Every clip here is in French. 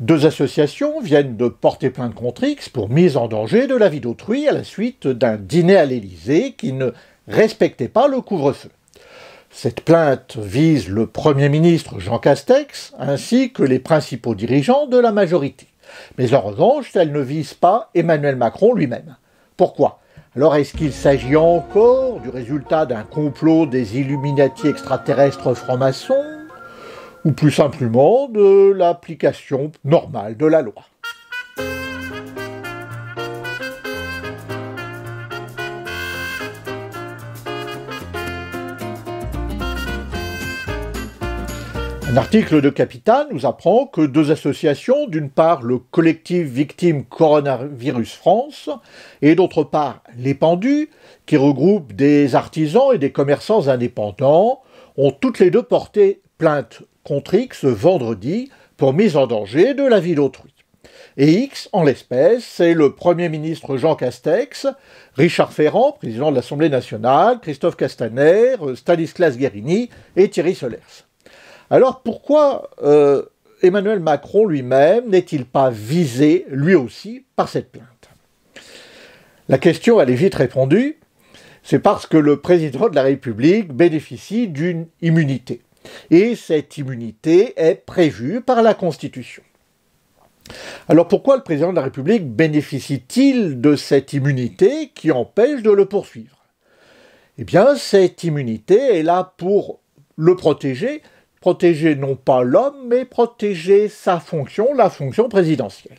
Deux associations viennent de porter plainte contre X pour mise en danger de la vie d'autrui à la suite d'un dîner à l'Élysée qui ne respectait pas le couvre-feu. Cette plainte vise le Premier ministre Jean Castex ainsi que les principaux dirigeants de la majorité. Mais en revanche, elle ne vise pas Emmanuel Macron lui-même. Pourquoi Alors est-ce qu'il s'agit encore du résultat d'un complot des Illuminati extraterrestres francs-maçons ou plus simplement de l'application normale de la loi. Un article de Capital nous apprend que deux associations, d'une part le collectif victime Coronavirus France et d'autre part Les Pendus, qui regroupe des artisans et des commerçants indépendants, ont toutes les deux porté plainte contre X vendredi pour mise en danger de la vie d'autrui. Et X, en l'espèce, c'est le Premier ministre Jean Castex, Richard Ferrand, président de l'Assemblée nationale, Christophe Castaner, Stanislas Guérini et Thierry Solers. Alors pourquoi euh, Emmanuel Macron lui-même n'est-il pas visé, lui aussi, par cette plainte La question, elle est vite répondue, c'est parce que le président de la République bénéficie d'une immunité. Et cette immunité est prévue par la Constitution. Alors pourquoi le président de la République bénéficie-t-il de cette immunité qui empêche de le poursuivre Eh bien, cette immunité est là pour le protéger, protéger non pas l'homme, mais protéger sa fonction, la fonction présidentielle.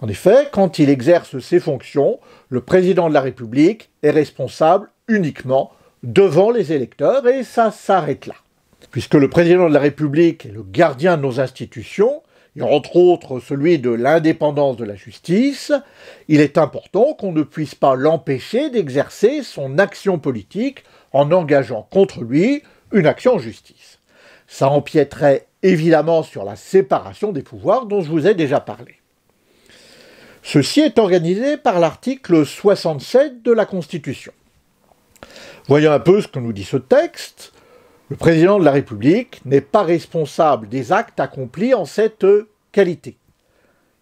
En effet, quand il exerce ses fonctions, le président de la République est responsable uniquement devant les électeurs et ça s'arrête là puisque le président de la République est le gardien de nos institutions, et entre autres celui de l'indépendance de la justice, il est important qu'on ne puisse pas l'empêcher d'exercer son action politique en engageant contre lui une action en justice. Ça empiéterait évidemment sur la séparation des pouvoirs dont je vous ai déjà parlé. Ceci est organisé par l'article 67 de la Constitution. Voyons un peu ce que nous dit ce texte. Le président de la République n'est pas responsable des actes accomplis en cette qualité.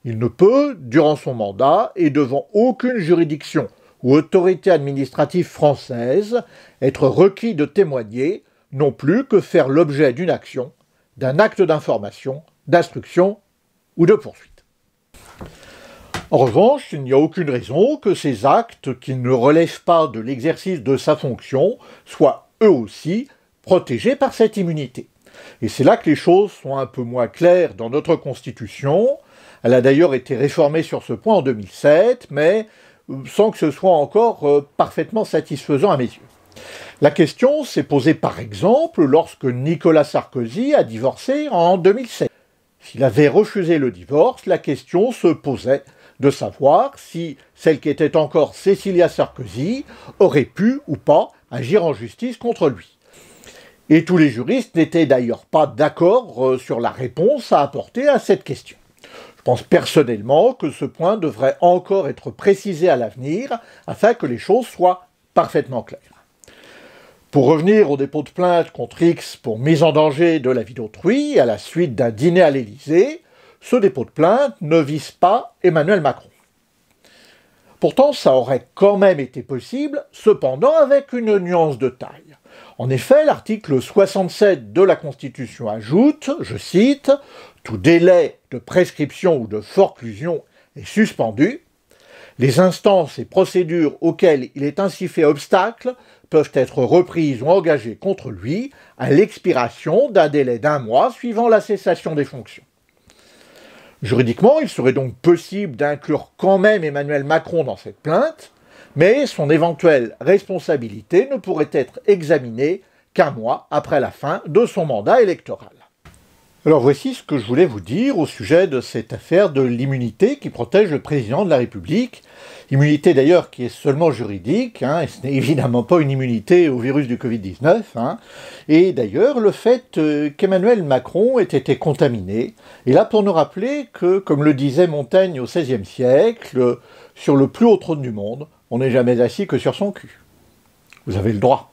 Il ne peut, durant son mandat et devant aucune juridiction ou autorité administrative française, être requis de témoigner, non plus que faire l'objet d'une action, d'un acte d'information, d'instruction ou de poursuite. En revanche, il n'y a aucune raison que ces actes qui ne relèvent pas de l'exercice de sa fonction soient eux aussi Protégé par cette immunité. Et c'est là que les choses sont un peu moins claires dans notre Constitution. Elle a d'ailleurs été réformée sur ce point en 2007, mais euh, sans que ce soit encore euh, parfaitement satisfaisant à mes yeux. La question s'est posée par exemple lorsque Nicolas Sarkozy a divorcé en 2007. S'il avait refusé le divorce, la question se posait de savoir si celle qui était encore Cécilia Sarkozy aurait pu ou pas agir en justice contre lui. Et tous les juristes n'étaient d'ailleurs pas d'accord euh, sur la réponse à apporter à cette question. Je pense personnellement que ce point devrait encore être précisé à l'avenir afin que les choses soient parfaitement claires. Pour revenir au dépôt de plainte contre X pour mise en danger de la vie d'autrui à la suite d'un dîner à l'Élysée, ce dépôt de plainte ne vise pas Emmanuel Macron. Pourtant, ça aurait quand même été possible, cependant avec une nuance de taille. En effet, l'article 67 de la Constitution ajoute, je cite, Tout délai de prescription ou de forclusion est suspendu. Les instances et procédures auxquelles il est ainsi fait obstacle peuvent être reprises ou engagées contre lui à l'expiration d'un délai d'un mois suivant la cessation des fonctions. Juridiquement, il serait donc possible d'inclure quand même Emmanuel Macron dans cette plainte, mais son éventuelle responsabilité ne pourrait être examinée qu'un mois après la fin de son mandat électoral. Alors voici ce que je voulais vous dire au sujet de cette affaire de l'immunité qui protège le président de la République. Immunité d'ailleurs qui est seulement juridique, hein, et ce n'est évidemment pas une immunité au virus du Covid-19. Hein. Et d'ailleurs le fait euh, qu'Emmanuel Macron ait été contaminé Et là pour nous rappeler que, comme le disait Montaigne au XVIe siècle, euh, sur le plus haut trône du monde, on n'est jamais assis que sur son cul. Vous avez le droit.